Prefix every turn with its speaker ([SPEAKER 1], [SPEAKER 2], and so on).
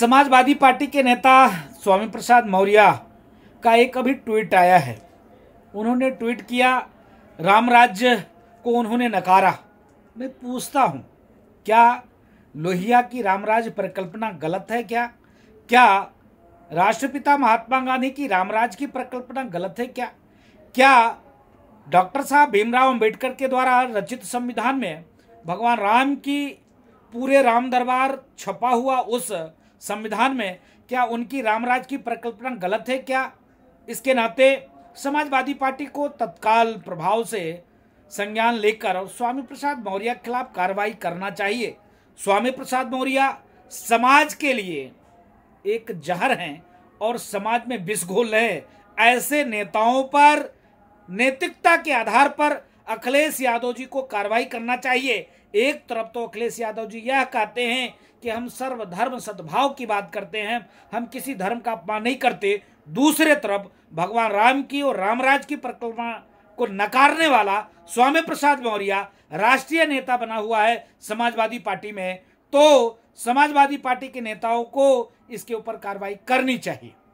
[SPEAKER 1] Samajwadi party के नेता स्वामी प्रसाद मौर्य का एक अभी ट्वीट आया है उन्होंने ट्वीट किया राम राज्य को उन्होंने नकारा मैं पूछता हूँ क्या लोहिया की रामराज परिकल्पना गलत है क्या क्या राष्ट्रपिता महात्मा गांधी की रामराज की परिकल्पना गलत है क्या क्या डॉक्टर साहब भीमराव अंबेडकर के द्वारा रचित संविधान में भगवान राम की पूरे राम दरबार छपा हुआ उस संविधान में क्या उनकी रामराज की परिकल्पना गलत है क्या इसके नाते समाजवादी पार्टी को तत्काल प्रभाव से संज्ञान लेकर स्वामी प्रसाद मौर्य के खिलाफ कार्रवाई करना चाहिए स्वामी प्रसाद मौर्य समाज के लिए एक जहर हैं और समाज में विष है ऐसे नेताओं पर नैतिकता के आधार पर अखिलेश यादव जी को कार्रवाई करना चाहिए एक तरफ तो अखिलेश यादव जी यह कहते हैं कि हम सर्वधर्म सद्भाव की बात करते हैं हम किसी धर्म का अपमान नहीं करते दूसरे तरफ भगवान राम की और रामराज की परिक्रमा को नकारने वाला स्वामी प्रसाद मौर्य राष्ट्रीय नेता बना हुआ है समाजवादी पार्टी में तो समाजवादी पार्टी के नेताओं को इसके ऊपर कार्रवाई करनी चाहिए